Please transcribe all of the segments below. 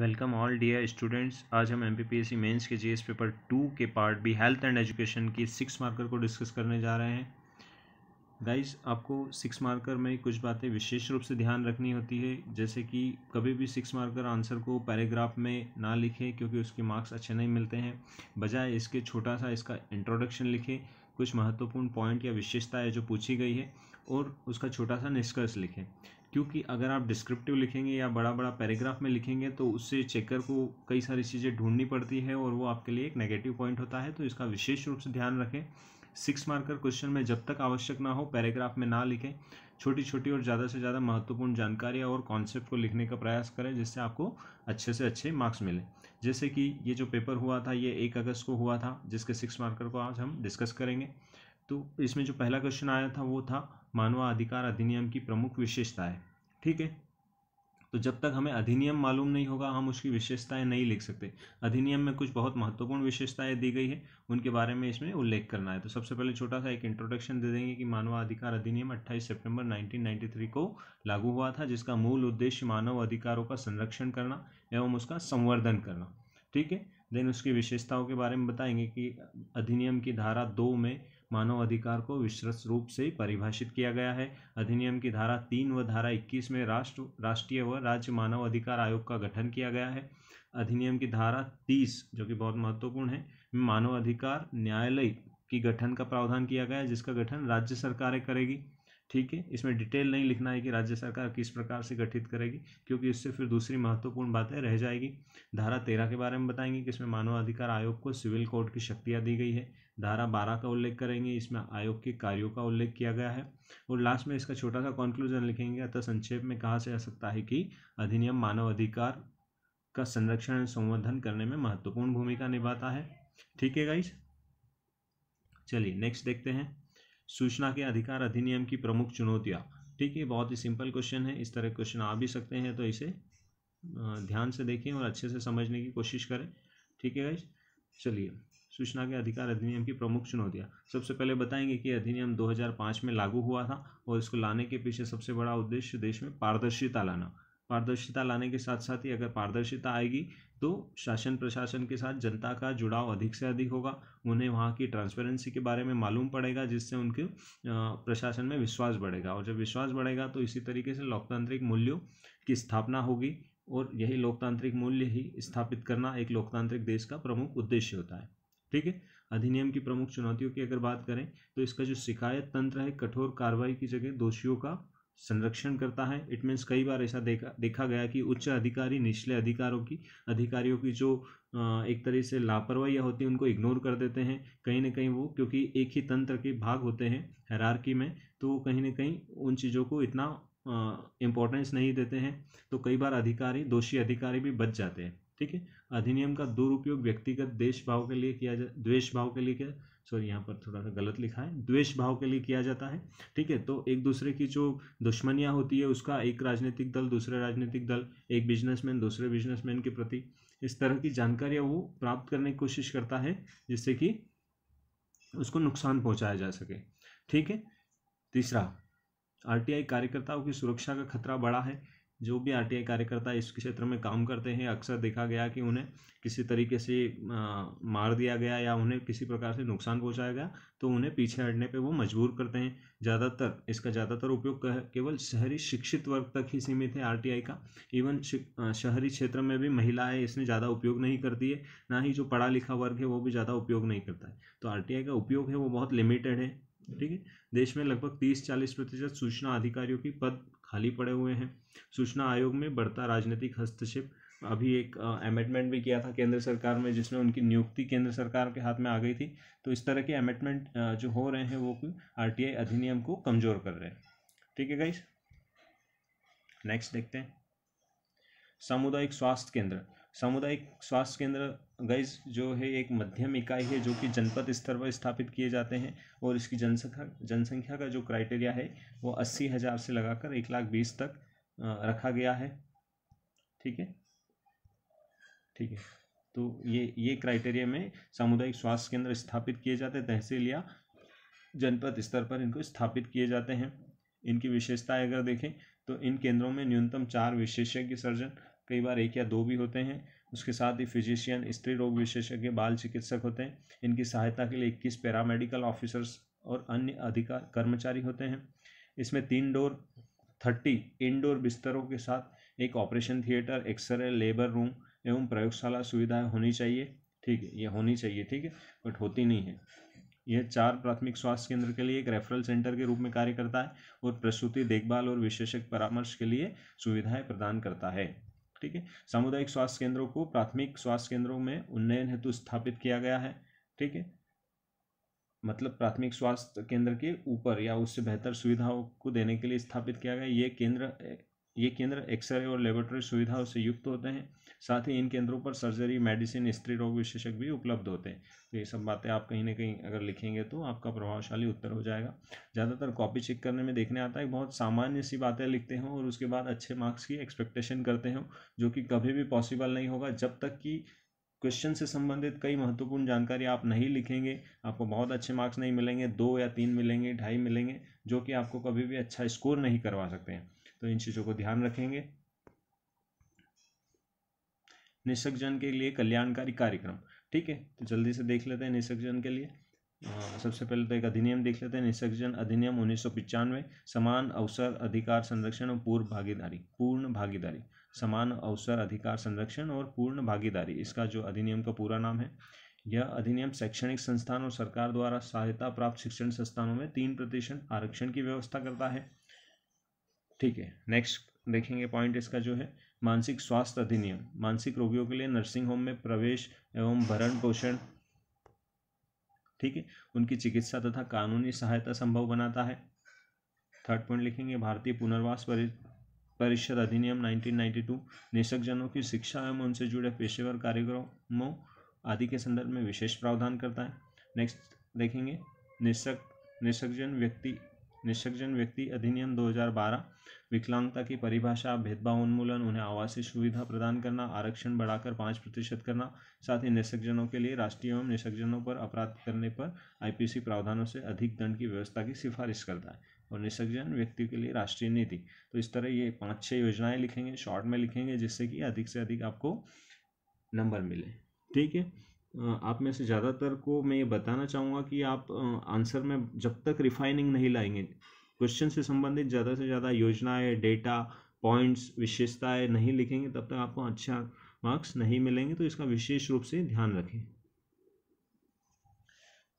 welcome all dear students आज हम M P P S C mains के GS paper two के part B health and education की six marker को discuss करने जा रहे हैं गाइस आपको सिक्स मार्कर में कुछ बातें विशेष रूप से ध्यान रखनी होती है जैसे कि कभी भी सिक्स मार्कर आंसर को पैराग्राफ में ना लिखें क्योंकि उसके मार्क्स अच्छे नहीं मिलते हैं बजाय इसके छोटा सा इसका इंट्रोडक्शन लिखें कुछ महत्वपूर्ण पॉइंट या विशेषता है जो पूछी गई है और उसका छोटा सा निष्कर्ष लिखें क्योंकि अगर आप डिस्क्रिप्टिव लिखेंगे या बड़ा बड़ा पैराग्राफ में लिखेंगे तो उससे चेकर को कई सारी चीज़ें ढूंढनी पड़ती है और वो आपके लिए एक नेगेटिव पॉइंट होता है तो इसका विशेष रूप से ध्यान रखें सिक्स मार्कर क्वेश्चन में जब तक आवश्यक ना हो पैराग्राफ में ना लिखें छोटी छोटी और ज़्यादा से ज़्यादा महत्वपूर्ण जानकारी और कॉन्सेप्ट को लिखने का प्रयास करें जिससे आपको अच्छे से अच्छे मार्क्स मिलें जैसे कि ये जो पेपर हुआ था ये एक अगस्त को हुआ था जिसके सिक्स मार्कर को आज हम डिस्कस करेंगे तो इसमें जो पहला क्वेश्चन आया था वो था मानवाधिकार अधिनियम की प्रमुख विशेषताएँ ठीक है तो जब तक हमें अधिनियम मालूम नहीं होगा हम उसकी विशेषताएं नहीं लिख सकते अधिनियम में कुछ बहुत महत्वपूर्ण विशेषताएं दी गई है उनके बारे में इसमें उल्लेख करना है तो सबसे पहले छोटा सा एक इंट्रोडक्शन दे देंगे कि मानवाधिकार अधिनियम 28 सितंबर 1993 को लागू हुआ था जिसका मूल उद्देश्य मानव अधिकारों का संरक्षण करना एवं उसका संवर्धन करना ठीक है देन उसकी विशेषताओं के बारे में बताएंगे कि अधिनियम की धारा दो में मानव अधिकार को विस्तृत रूप से परिभाषित किया गया है अधिनियम की धारा तीन व धारा इक्कीस में राष्ट्र राष्ट्रीय व राज्य मानव अधिकार आयोग का गठन किया गया है अधिनियम की धारा तीस जो कि बहुत महत्वपूर्ण है मानव अधिकार न्यायालय की गठन का प्रावधान किया गया है जिसका गठन राज्य सरकारें करेगी ठीक है इसमें डिटेल नहीं लिखना है कि राज्य सरकार किस प्रकार से गठित करेगी क्योंकि इससे फिर दूसरी महत्वपूर्ण बातें रह जाएगी धारा तेरह के बारे में बताएंगे कि इसमें मानवाधिकार आयोग को सिविल कोर्ट की शक्तियाँ दी गई है धारा बारह का उल्लेख करेंगे इसमें आयोग के कार्यों का उल्लेख किया गया है और लास्ट में इसका छोटा सा कंक्लूजन लिखेंगे अतः संक्षेप में कहा जा सकता है कि अधिनियम मानव अधिकार का संरक्षण एवं संवर्धन करने में महत्वपूर्ण भूमिका निभाता है ठीक है गाइस चलिए नेक्स्ट देखते हैं सूचना के अधिकार अधिनियम की प्रमुख चुनौतियाँ ठीक है बहुत ही सिंपल क्वेश्चन है इस तरह क्वेश्चन आ भी सकते हैं तो इसे ध्यान से देखें और अच्छे से समझने की कोशिश करें ठीक है भाई चलिए सूचना के अधिकार अधिनियम की प्रमुख चुनौतियाँ सबसे पहले बताएंगे कि अधिनियम 2005 में लागू हुआ था और इसको लाने के पीछे सबसे बड़ा उद्देश्य देश में पारदर्शिता लाना पारदर्शिता लाने के साथ साथ ही अगर पारदर्शिता आएगी तो शासन प्रशासन के साथ जनता का जुड़ाव अधिक से अधिक होगा उन्हें वहाँ की ट्रांसपेरेंसी के बारे में मालूम पड़ेगा जिससे उनके प्रशासन में विश्वास बढ़ेगा और जब विश्वास बढ़ेगा तो इसी तरीके से लोकतांत्रिक मूल्यों की स्थापना होगी और यही लोकतांत्रिक मूल्य ही स्थापित करना एक लोकतांत्रिक देश का प्रमुख उद्देश्य होता है ठीक है अधिनियम की प्रमुख चुनौतियों की अगर बात करें तो इसका जो शिकायत तंत्र है कठोर कार्रवाई की जगह दोषियों का संरक्षण करता है इट मीन्स कई बार ऐसा देखा देखा गया कि उच्च अधिकारी निचले अधिकारों की अधिकारियों की जो एक तरह से लापरवाहियाँ होती हैं उनको इग्नोर कर देते हैं कहीं ना कहीं वो क्योंकि एक ही तंत्र के भाग होते हैं हैरारकी में तो वो कहीं ना कहीं उन चीज़ों को इतना इम्पोर्टेंस नहीं देते हैं तो कई बार अधिकारी दोषी अधिकारी भी बच जाते हैं ठीक है अधिनियम का दुरुपयोग व्यक्तिगत देश भाव के लिए किया जा द्वेश भाव के लिए किया सॉरी यहाँ पर थोड़ा सा गलत लिखा है द्वेष भाव के लिए किया जाता है ठीक है तो एक दूसरे की जो दुश्मनियाँ होती है उसका एक राजनीतिक दल दूसरे राजनीतिक दल एक बिजनेसमैन दूसरे बिजनेसमैन के प्रति इस तरह की जानकारियाँ वो प्राप्त करने की कोशिश करता है जिससे कि उसको नुकसान पहुँचाया जा सके ठीक है तीसरा आरटीआई कार्यकर्ताओं की सुरक्षा का खतरा बड़ा है जो भी आर कार्यकर्ता इस क्षेत्र में काम करते हैं अक्सर देखा गया कि उन्हें किसी तरीके से मार दिया गया या उन्हें किसी प्रकार से नुकसान पहुंचाया गया तो उन्हें पीछे हटने पे वो मजबूर करते हैं ज़्यादातर इसका ज़्यादातर उपयोग केवल शहरी शिक्षित वर्ग तक ही सीमित है आरटीआई का इवन शहरी क्षेत्र में भी महिलाएं इसमें ज़्यादा उपयोग नहीं करती है ना ही जो पढ़ा लिखा वर्ग है वो भी ज़्यादा उपयोग नहीं करता है तो आर का उपयोग है वो बहुत लिमिटेड है ठीक है देश में लगभग तीस चालीस प्रतिशत सूचना अधिकारियों की पद खाली पड़े हुए हैं सूचना आयोग में बढ़ता राजनीतिक हस्तक्षेप अभी एक अमेंडमेंट भी किया था केंद्र सरकार में जिसमें उनकी नियुक्ति केंद्र सरकार के हाथ में आ गई थी तो इस तरह के अमेंडमेंट जो हो रहे हैं वो आरटीआई अधिनियम को कमज़ोर कर रहे हैं ठीक है गाइस नेक्स्ट देखते हैं सामुदायिक स्वास्थ्य केंद्र सामुदायिक स्वास्थ्य केंद्र गैस जो है एक मध्यम इकाई है जो कि जनपद स्तर पर स्थापित किए जाते हैं और इसकी जनसंख्या जनसंख्या का जो क्राइटेरिया है वो अस्सी हज़ार से लगाकर एक लाख बीस तक रखा गया है ठीक है ठीक है तो ये ये क्राइटेरिया में सामुदायिक स्वास्थ्य केंद्र स्थापित किए जाते हैं तहसील या जनपद स्तर पर इनको स्थापित किए जाते हैं इनकी विशेषताएँ अगर देखें तो इन केंद्रों में न्यूनतम चार विशेषज्ञ सर्जन कई बार एक या दो भी होते हैं उसके साथ ही फिजिशियन स्त्री रोग विशेषज्ञ बाल चिकित्सक होते हैं इनकी सहायता के लिए इक्कीस पैरामेडिकल ऑफिसर्स और अन्य अधिकार कर्मचारी होते हैं इसमें तीन डोर थर्टी इनडोर बिस्तरों के साथ एक operation theatre x ray labour room एवं प्रयोगशाला सुविधाएं होनी चाहिए ठीक है ये होनी चाहिए ठीक है बट होती नहीं है यह चार प्राथमिक स्वास्थ्य केंद्र के लिए एक रेफरल सेंटर के रूप में कार्य करता है और प्रसूति देखभाल और विशेषज्ञ परामर्श के लिए सुविधाएं प्रदान करता है ठीक है सामुदायिक स्वास्थ्य केंद्रों को प्राथमिक स्वास्थ्य केंद्रों में उन्नयन हेतु स्थापित किया गया है ठीक है मतलब प्राथमिक स्वास्थ्य केंद्र के ऊपर या उससे बेहतर सुविधाओं को देने के लिए स्थापित किया गया ये केंद्र ये केंद्र एक्सरे और लेबोरेटरी सुविधाओं से युक्त होते हैं साथ ही इन केंद्रों पर सर्जरी मेडिसिन स्त्री रोग विशेषज्ञ भी उपलब्ध होते हैं तो ये सब बातें आप कहीं ना कहीं अगर लिखेंगे तो आपका प्रभावशाली उत्तर हो जाएगा ज़्यादातर कॉपी चेक करने में देखने आता है बहुत सामान्य सी बातें लिखते हों और उसके बाद अच्छे मार्क्स की एक्सपेक्टेशन करते हों जो कि कभी भी पॉसिबल नहीं होगा जब तक कि क्वेश्चन से संबंधित कई महत्वपूर्ण जानकारी आप नहीं लिखेंगे आपको बहुत अच्छे मार्क्स नहीं मिलेंगे दो या तीन मिलेंगे ढाई मिलेंगे जो कि आपको कभी भी अच्छा स्कोर नहीं करवा सकते हैं तो इन चीज़ों को ध्यान रखेंगे निशक जन के लिए कल्याणकारी कार्यक्रम ठीक है तो जल्दी से देख लेते हैं निशक जन के लिए सबसे पहले तो एक अधिनियम देख लेते हैं निशक जन अधिनियम उन्नीस समान अवसर अधिकार संरक्षण और पूर्व भागीदारी पूर्ण भागीदारी समान अवसर अधिकार संरक्षण और पूर्ण भागीदारी इसका जो अधिनियम का पूरा नाम है यह अधिनियम शैक्षणिक संस्थान और सरकार द्वारा सहायता प्राप्त शिक्षण संस्थानों में तीन प्रतिशत आरक्षण की व्यवस्था करता है ठीक है नेक्स्ट देखेंगे पॉइंट इसका जो है मानसिक स्वास्थ्य अधिनियम मानसिक रोगियों के लिए नर्सिंग होम में प्रवेश एवं भरण पोषण ठीक है उनकी चिकित्सा तथा कानूनी सहायता संभव बनाता है थर्ड पॉइंट लिखेंगे भारतीय पुनर्वास परिषद अधिनियम 1992 जनों की शिक्षा एवं उनसे जुड़े पेशेवर कार्यक्रमों आदि के संदर्भ में विशेष प्रावधान करता है नेक्स्ट देखेंगे निशक जन व्यक्ति निशक्जन व्यक्ति अधिनियम 2012 विकलांगता की परिभाषा भेदभाव उन्मूलन उन्हें आवासीय सुविधा प्रदान करना आरक्षण बढ़ाकर पाँच प्रतिशत करना साथ ही निशक्जनों के लिए राष्ट्रीय एवं निशक्जनों पर अपराध करने पर आईपीसी प्रावधानों से अधिक दंड की व्यवस्था की सिफारिश करता है और निशक्जन व्यक्ति के लिए राष्ट्रीय नीति तो इस तरह ये पाँच छः योजनाएँ लिखेंगे शॉर्ट में लिखेंगे जिससे कि अधिक से अधिक आपको नंबर मिले ठीक है आप में से ज़्यादातर को मैं ये बताना चाहूँगा कि आप आंसर में जब तक रिफाइनिंग नहीं लाएंगे क्वेश्चन से संबंधित ज़्यादा से ज़्यादा योजनाएं डेटा पॉइंट्स विशेषताएं नहीं लिखेंगे तब तक आपको अच्छा मार्क्स नहीं मिलेंगे तो इसका विशेष रूप से ध्यान रखें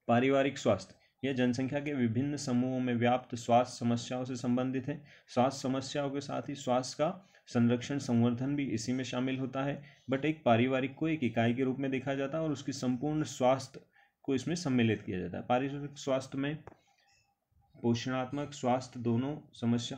पारिवारिक स्वास्थ्य यह जनसंख्या के विभिन्न समूहों में व्याप्त स्वास्थ्य समस्याओं से संबंधित है स्वास्थ्य समस्याओं के साथ ही स्वास्थ्य का संरक्षण संवर्धन भी इसी में शामिल होता है बट एक पारिवारिक को एक इकाई के रूप में देखा जाता है और उसकी संपूर्ण स्वास्थ्य को इसमें सम्मिलित किया जाता है पारिवारिक स्वास्थ्य में पोषणात्मक स्वास्थ्य दोनों समस्या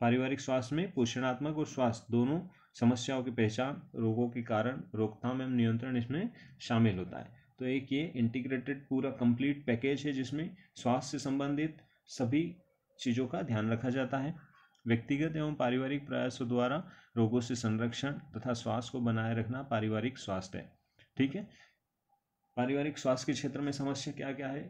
पारिवारिक स्वास्थ्य में पोषणात्मक और स्वास्थ्य दोनों समस्याओं की पहचान रोगों के कारण रोकथाम एवं नियंत्रण इसमें शामिल होता है तो एक ये इंटीग्रेटेड पूरा कंप्लीट पैकेज है जिसमें स्वास्थ्य से संबंधित सभी चीज़ों का ध्यान रखा जाता है व्यक्तिगत एवं पारिवारिक प्रयासों द्वारा रोगों से संरक्षण तथा स्वास्थ्य को बनाए रखना पारिवारिक स्वास्थ्य है ठीक है पारिवारिक स्वास्थ्य के क्षेत्र में समस्या क्या क्या है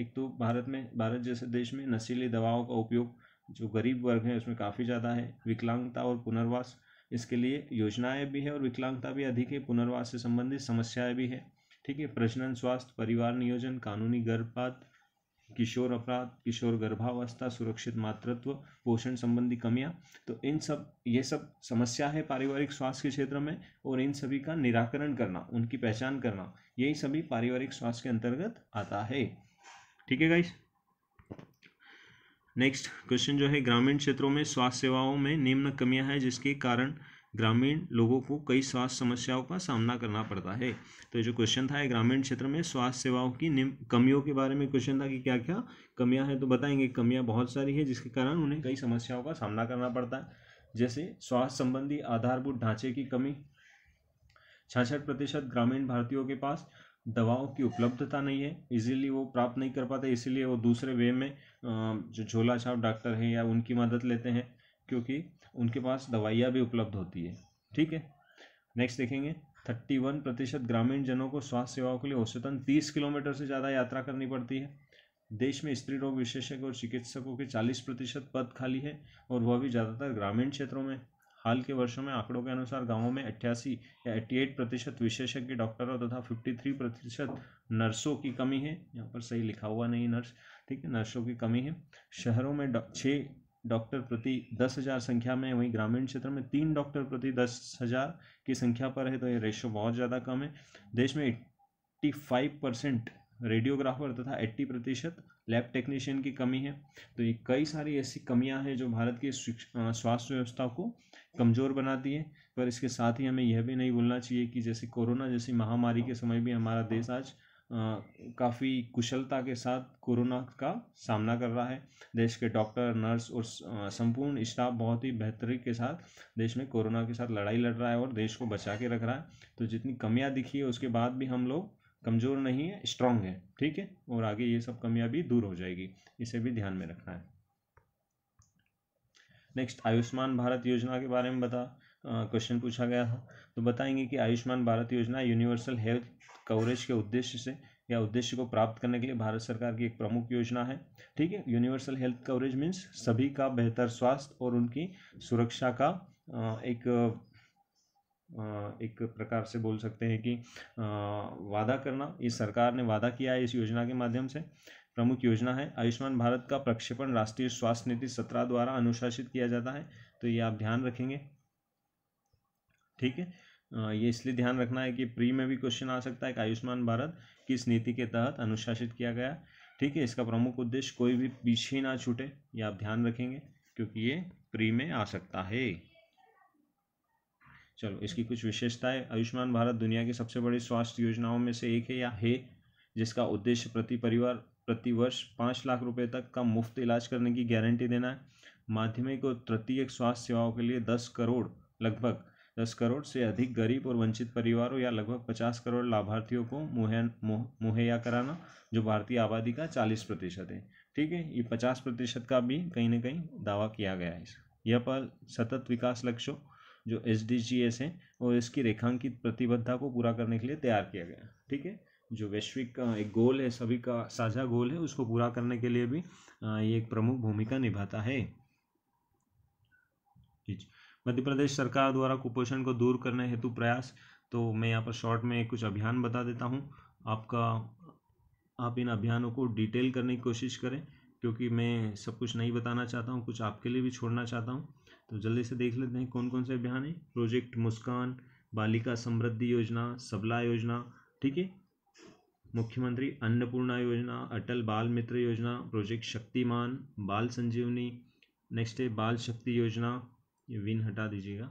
एक तो भारत में भारत जैसे देश में नशीली दवाओं का उपयोग जो गरीब वर्ग है उसमें काफ़ी ज़्यादा है विकलांगता और पुनर्वास इसके लिए योजनाएं भी है और विकलांगता भी अधिक है पुनर्वास से संबंधित समस्याएं भी है ठीक है प्रजनन स्वास्थ्य परिवार नियोजन कानूनी गर्भपात किशोर अपराध किशोर गर्भावस्था सुरक्षित मातृत्व पोषण संबंधी कमियां तो इन सब ये सब समस्या है पारिवारिक स्वास्थ्य के क्षेत्र में और इन सभी का निराकरण करना उनकी पहचान करना यही सभी पारिवारिक स्वास्थ्य के अंतर्गत आता है ठीक है गाइस नेक्स्ट क्वेश्चन जो है ग्रामीण क्षेत्रों में स्वास्थ्य सेवाओं में निम्न कमियां हैं जिसके कारण ग्रामीण लोगों को कई स्वास्थ्य समस्याओं का सामना करना पड़ता है तो जो क्वेश्चन था ग्रामीण क्षेत्र में स्वास्थ्य सेवाओं की निम्न कमियों के बारे में क्वेश्चन था कि क्या क्या कमियां हैं तो बताएंगे कमियां बहुत सारी है जिसके कारण उन्हें कई समस्याओं का सामना करना पड़ता है जैसे स्वास्थ्य संबंधी आधारभूत ढांचे की कमी छाछठ प्रतिशत ग्रामीण भारतीयों के पास दवाओं की उपलब्धता नहीं है इजीली वो प्राप्त नहीं कर पाते इसीलिए वो दूसरे वे में जो झोला छाप डॉक्टर हैं या उनकी मदद लेते हैं क्योंकि उनके पास दवाइयाँ भी उपलब्ध होती है ठीक है नेक्स्ट देखेंगे थर्टी वन प्रतिशत ग्रामीण जनों को स्वास्थ्य सेवाओं के लिए औसतन तीस किलोमीटर से ज़्यादा यात्रा करनी पड़ती है देश में स्त्री रोग विशेषज्ञ और चिकित्सकों के चालीस प्रतिशत पद खाली है और वह भी ज़्यादातर ग्रामीण क्षेत्रों में हाल के वर्षों में आंकड़ों के अनुसार गांवों में अट्ठासी या एट्टी एट प्रतिशत विशेषज्ञ डॉक्टरों तथा फिफ्टी थ्री प्रतिशत नर्सों की कमी है यहाँ पर सही लिखा हुआ नहीं नर्स ठीक है नर्सों की कमी है शहरों में छः डॉक्टर प्रति दस हज़ार संख्या में वहीं ग्रामीण क्षेत्र में तीन डॉक्टर प्रति दस हज़ार की संख्या पर है तो ये रेशो बहुत ज़्यादा कम है देश में एट्टी फाइव परसेंट रेडियोग्राफर तथा एट्टी प्रतिशत लैब टेक्नीशियन की कमी है तो ये कई सारी ऐसी कमियां हैं जो भारत की स्वास्थ्य व्यवस्था को कमज़ोर बनाती है पर इसके साथ ही हमें यह भी नहीं भूलना चाहिए कि जैसे कोरोना जैसी महामारी के समय भी हमारा देश आज काफ़ी कुशलता के साथ कोरोना का सामना कर रहा है देश के डॉक्टर नर्स और संपूर्ण स्टाफ बहुत ही बेहतरी के साथ देश में कोरोना के साथ लड़ाई लड़ रहा है और देश को बचा के रख रहा है तो जितनी कमियां दिखी है उसके बाद भी हम लोग कमज़ोर नहीं है स्ट्रांग है ठीक है और आगे ये सब कमियाँ भी दूर हो जाएगी इसे भी ध्यान में रखना है नेक्स्ट आयुष्मान भारत योजना के बारे में बता क्वेश्चन पूछा गया था तो बताएंगे कि आयुष्मान भारत योजना यूनिवर्सल हेल्थ कवरेज के उद्देश्य से या उद्देश्य को प्राप्त करने के लिए भारत सरकार की एक प्रमुख योजना है ठीक है यूनिवर्सल हेल्थ कवरेज मीन्स सभी का बेहतर स्वास्थ्य और उनकी सुरक्षा का एक एक प्रकार से बोल सकते हैं कि वादा करना इस सरकार ने वादा किया है इस योजना के माध्यम से प्रमुख योजना है आयुष्मान भारत का प्रक्षेपण राष्ट्रीय स्वास्थ्य नीति सत्रह द्वारा अनुशासित किया जाता है तो ये आप ध्यान रखेंगे ठीक है ये इसलिए ध्यान रखना है कि प्री में भी क्वेश्चन आ सकता है कि आयुष्मान भारत किस नीति के तहत अनुशासित किया गया ठीक है इसका प्रमुख उद्देश्य कोई भी पीछे ना छूटे ये आप ध्यान रखेंगे क्योंकि ये प्री में आ सकता है चलो इसकी कुछ विशेषताएं आयुष्मान भारत दुनिया की सबसे बड़ी स्वास्थ्य योजनाओं में से एक है या है जिसका उद्देश्य प्रति परिवार प्रति वर्ष पाँच लाख रुपए तक का मुफ्त इलाज करने की गारंटी देना है माध्यमिक और तृतीय स्वास्थ्य सेवाओं के लिए दस करोड़ लगभग दस करोड़ से अधिक गरीब और वंचित परिवारों या लगभग पचास करोड़ लाभार्थियों को मुहैया कराना जो भारतीय आबादी का चालीस प्रतिशत है ठीक है ये पचास प्रतिशत का भी कहीं ना कहीं दावा किया गया है यह पर सतत विकास लक्ष्यों जो एस डी जी एस है और इसकी रेखांकित प्रतिबद्धता को पूरा करने के लिए तैयार किया गया ठीक है जो वैश्विक एक गोल है सभी का साझा गोल है उसको पूरा करने के लिए भी ये एक प्रमुख भूमिका निभाता है मध्य प्रदेश सरकार द्वारा कुपोषण को दूर करने हेतु प्रयास तो मैं यहाँ पर शॉर्ट में कुछ अभियान बता देता हूँ आपका आप इन अभियानों को डिटेल करने की कोशिश करें क्योंकि मैं सब कुछ नहीं बताना चाहता हूँ कुछ आपके लिए भी छोड़ना चाहता हूँ तो जल्दी से देख लेते हैं कौन कौन से अभियान हैं प्रोजेक्ट मुस्कान बालिका समृद्धि योजना सबला योजना ठीक है मुख्यमंत्री अन्नपूर्णा योजना अटल बाल मित्र योजना प्रोजेक्ट शक्तिमान बाल संजीवनी नेक्स्ट है बाल शक्ति योजना ये विन हटा दीजिएगा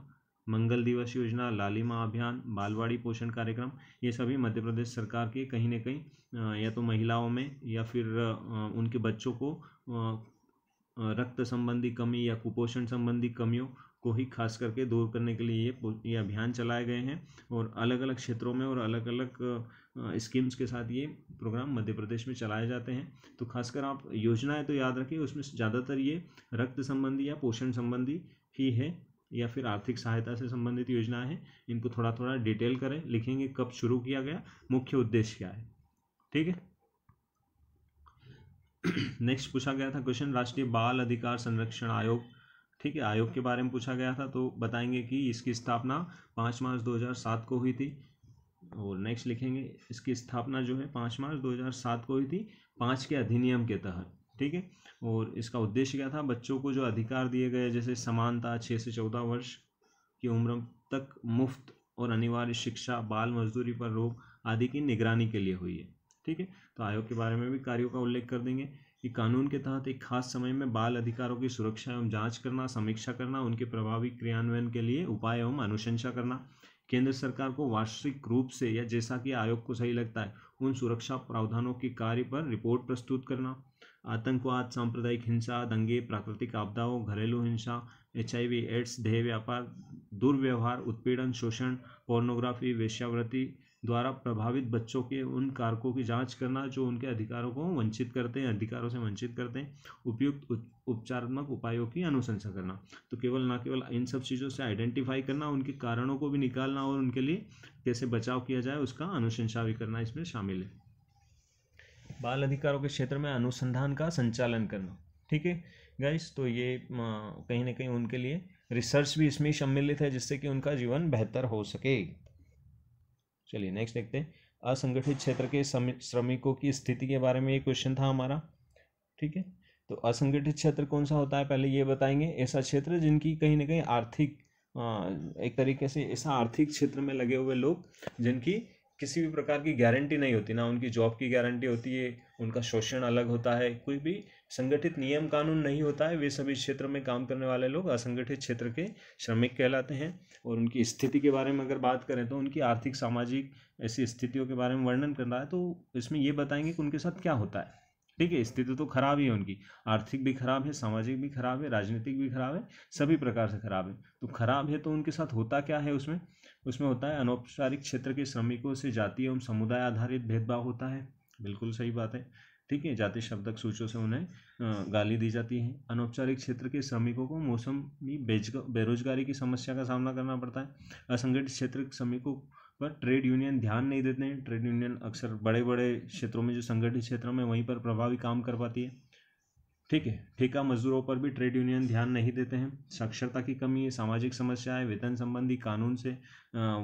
मंगल दिवस योजना लालिमा अभियान बालवाड़ी पोषण कार्यक्रम ये सभी मध्य प्रदेश सरकार के कहीं ना कहीं या तो महिलाओं में या फिर उनके बच्चों को रक्त संबंधी कमी या कुपोषण संबंधी कमियों को ही खास करके दूर करने के लिए ये ये अभियान चलाए गए हैं और अलग अलग क्षेत्रों में और अलग अलग स्कीम्स के साथ ये प्रोग्राम मध्य प्रदेश में चलाए जाते हैं तो खासकर आप योजनाएं तो याद रखिए उसमें ज़्यादातर ये रक्त संबंधी या पोषण संबंधी ही है या फिर आर्थिक सहायता से संबंधित योजनाएं हैं इनको थोड़ा थोड़ा डिटेल करें लिखेंगे कब शुरू किया गया मुख्य उद्देश्य क्या है ठीक है नेक्स्ट पूछा गया था क्वेश्चन राष्ट्रीय बाल अधिकार संरक्षण आयोग ठीक है आयोग के बारे में पूछा गया था तो बताएंगे कि इसकी स्थापना पाँच मार्च दो को हुई थी और नेक्स्ट लिखेंगे इसकी स्थापना जो है पाँच मार्च दो को हुई थी पाँच के अधिनियम के तहत ठीक है और इसका उद्देश्य क्या था बच्चों को जो अधिकार दिए गए जैसे समानता छः से चौदह वर्ष की उम्र तक मुफ्त और अनिवार्य शिक्षा बाल मजदूरी पर रोक आदि की निगरानी के लिए हुई है ठीक है तो आयोग के बारे में भी कार्यों का उल्लेख कर देंगे कि कानून के तहत एक खास समय में बाल अधिकारों की सुरक्षा एवं जांच करना समीक्षा करना उनके प्रभावी क्रियान्वयन के लिए उपाय एवं अनुशंसा करना केंद्र सरकार को वार्षिक रूप से या जैसा कि आयोग को सही लगता है उन सुरक्षा प्रावधानों के कार्य पर रिपोर्ट प्रस्तुत करना आतंकवाद सांप्रदायिक हिंसा दंगे प्राकृतिक आपदाओं घरेलू हिंसा एच एड्स देह व्यापार दुर्व्यवहार उत्पीड़न शोषण पोर्नोग्राफी वेश्यावृत्ति द्वारा प्रभावित बच्चों के उन कारकों की जांच करना जो उनके अधिकारों को वंचित करते हैं अधिकारों से वंचित करते हैं उपयुक्त उपचारात्मक उपायों की अनुशंसा करना तो केवल ना केवल इन सब चीज़ों से आइडेंटिफाई करना उनके कारणों को भी निकालना और उनके लिए कैसे बचाव किया जाए उसका अनुशंसा भी करना इसमें शामिल है बाल अधिकारों के क्षेत्र में अनुसंधान का संचालन करना ठीक है गाइस तो ये कहीं ना कहीं उनके लिए रिसर्च भी इसमें सम्मिलित है जिससे कि उनका जीवन बेहतर हो सके चलिए नेक्स्ट देखते हैं असंगठित क्षेत्र के श्रमिकों की स्थिति के बारे में ये क्वेश्चन था हमारा ठीक है तो असंगठित क्षेत्र कौन सा होता है पहले ये बताएंगे ऐसा क्षेत्र जिनकी कहीं ना कहीं आर्थिक एक तरीके से ऐसा आर्थिक क्षेत्र में लगे हुए लोग जिनकी किसी भी प्रकार की गारंटी नहीं होती ना उनकी जॉब की गारंटी होती है उनका शोषण अलग होता है कोई भी संगठित नियम कानून नहीं होता है वे सभी क्षेत्र में काम करने वाले लोग असंगठित क्षेत्र के श्रमिक कहलाते हैं और उनकी स्थिति के बारे में अगर बात करें तो उनकी आर्थिक सामाजिक ऐसी स्थितियों के बारे में वर्णन करना है तो इसमें ये बताएंगे कि उनके साथ क्या होता है ठीक है स्थिति तो खराब ही है उनकी आर्थिक भी खराब है सामाजिक भी खराब है राजनीतिक भी खराब है सभी प्रकार से खराब है तो खराब है तो उनके साथ होता क्या है उसमें उसमें होता है अनौपचारिक क्षेत्र के श्रमिकों से जाति एवं समुदाय आधारित भेदभाव होता है बिल्कुल सही बात है ठीक है जाति शब्दक सूचों से उन्हें गाली दी जाती है अनौपचारिक क्षेत्र के श्रमिकों को मौसम बेरोजगारी की समस्या का सामना करना पड़ता है असंगठित क्षेत्र के श्रमिकों पर ट्रेड यूनियन ध्यान नहीं देते हैं ट्रेड यूनियन अक्सर बड़े बड़े क्षेत्रों में जो संगठित क्षेत्रों में वहीं पर प्रभावी काम कर पाती है ठीक है ठेका मजदूरों पर भी ट्रेड यूनियन ध्यान नहीं देते हैं साक्षरता की कमी है सामाजिक समस्याएं वेतन संबंधी कानून से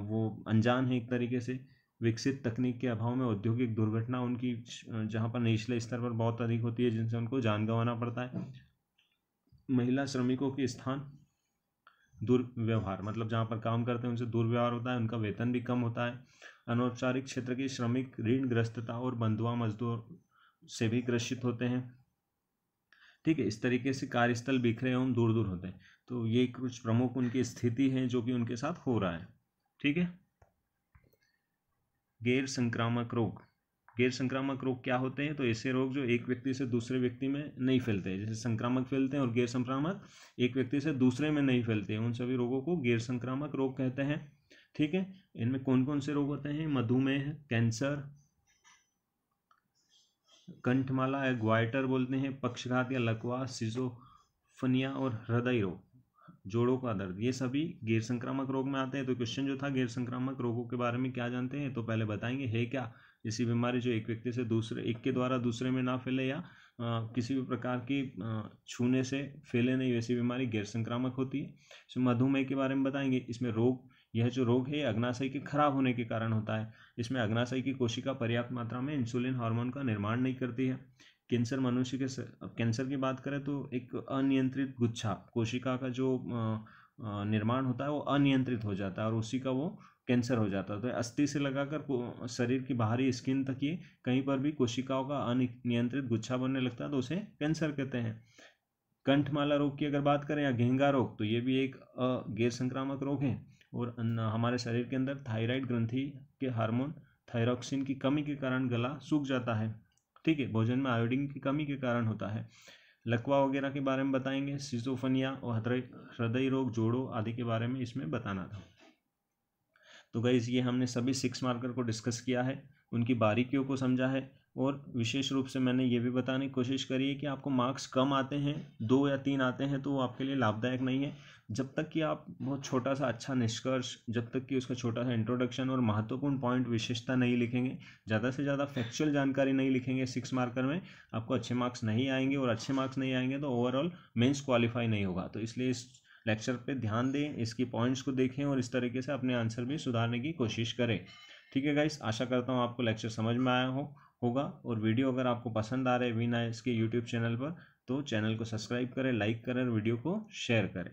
वो अनजान है एक तरीके से विकसित तकनीक के अभाव में औद्योगिक दुर्घटना उनकी जहाँ पर निचले स्तर पर बहुत अधिक होती है जिनसे उनको जान गंवाना पड़ता है महिला श्रमिकों के स्थान दुर्व्यवहार मतलब जहाँ पर काम करते हैं उनसे दुर्व्यवहार होता है उनका वेतन भी कम होता है अनौपचारिक क्षेत्र के श्रमिक ऋणग्रस्तता और बंधुआ मजदूर से भी ग्रसित होते हैं ठीक है इस तरीके से कार्यस्थल बिखरे एवं दूर दूर होते हैं तो ये कुछ प्रमुख उनकी स्थिति है जो कि उनके साथ हो रहा है ठीक है गैर संक्रामक रोग गैर संक्रामक रोग क्या होते हैं तो ऐसे रोग जो एक व्यक्ति से दूसरे व्यक्ति में नहीं फैलते हैं जैसे संक्रामक फैलते हैं और गैर संक्रामक एक व्यक्ति से दूसरे में नहीं फैलते हैं उन सभी रोगों को गैर संक्रामक रोग कहते हैं ठीक है इनमें कौन कौन से रोग होते हैं मधुमेह कैंसर कंठमाला या ग्वाइटर बोलते हैं पक्षघात या लकवा सिजोफनिया और हृदय रोग जोड़ों का दर्द ये सभी गैर संक्रामक रोग में आते हैं तो क्वेश्चन जो था गैर संक्रामक रोगों के बारे में क्या जानते हैं तो पहले बताएंगे है क्या ऐसी बीमारी जो एक व्यक्ति से दूसरे एक के द्वारा दूसरे में ना फैले या आ, किसी भी प्रकार की छूने से फैले नहीं वैसी बीमारी गैर संक्रामक होती है इसमें मधुमेह के बारे में बताएंगे इसमें रोग यह जो रोग है अग्नाशय के खराब होने के कारण होता है इसमें अग्नाशय की कोशिका पर्याप्त मात्रा में इंसुलिन हार्मोन का निर्माण नहीं करती है कैंसर मनुष्य के अब कैंसर की बात करें तो एक अनियंत्रित गुच्छा कोशिका का जो निर्माण होता है वो अनियंत्रित हो जाता है और उसी का वो कैंसर हो जाता है तो अस्थि से लगाकर शरीर की बाहरी स्किन तक ये कहीं पर भी कोशिकाओं का अनियंत्रित गुच्छा बनने लगता है तो उसे कैंसर कहते हैं कंठमाला रोग की अगर बात करें या घेंगा रोग तो ये भी एक गैर संक्रामक रोग है और हमारे शरीर के अंदर थायराइड ग्रंथि के हार्मोन थायरोक्सिन की कमी के कारण गला सूख जाता है ठीक है भोजन में आयोडीन की कमी के कारण होता है लकवा वगैरह के बारे में बताएंगे सिजोफनिया और हृदय रोग जोड़ो आदि के बारे में इसमें बताना था तो गई ये हमने सभी सिक्स मार्कर को डिस्कस किया है उनकी बारीकियों को समझा है और विशेष रूप से मैंने ये भी बताने की कोशिश करी है कि आपको मार्क्स कम आते हैं दो या तीन आते हैं तो वो आपके लिए लाभदायक नहीं है जब तक कि आप बहुत छोटा सा अच्छा निष्कर्ष जब तक कि उसका छोटा सा इंट्रोडक्शन और महत्वपूर्ण पॉइंट विशेषता नहीं लिखेंगे ज़्यादा से ज़्यादा फैक्चुअल जानकारी नहीं लिखेंगे सिक्स मार्कर में आपको अच्छे मार्क्स नहीं आएंगे और अच्छे मार्क्स नहीं आएंगे तो ओवरऑल मेन्स क्वालिफाई नहीं होगा तो इसलिए इस लेक्चर पर ध्यान दें इसकी पॉइंट्स को देखें और इस तरीके से अपने आंसर भी सुधारने की कोशिश करें ठीक है गाइस आशा करता हूँ आपको लेक्चर समझ में आया हो होगा और वीडियो अगर आपको पसंद आ रहे है वीना इसके यूट्यूब चैनल पर तो चैनल को सब्सक्राइब करें लाइक करें और वीडियो को शेयर करें